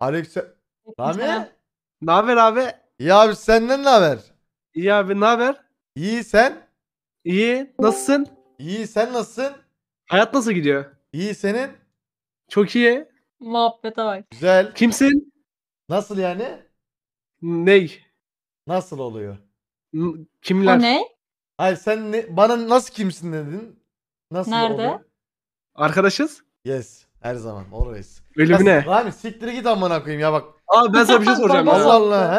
Alex Rami? Ne haber abi? İyi abi senden ne haber? İyi abi ne haber? İyi sen? İyi. Nasılsın? İyi sen nasılsın? Hayat nasıl gidiyor? İyi senin? Çok iyi. Muhabbete bak. Güzel. Kimsin? Nasıl yani? Ney? Nasıl oluyor? N- Kimler? O ne? Hayır sen ne, bana nasıl kimsin dedin? Nasıl Nerede? oluyor? Arkadaşız? Yes. Her zaman always. Ölümüne. Ya, lan siktir git amına koyayım ya bak. Abi ben sana bir şey soracağım. Allah Allah.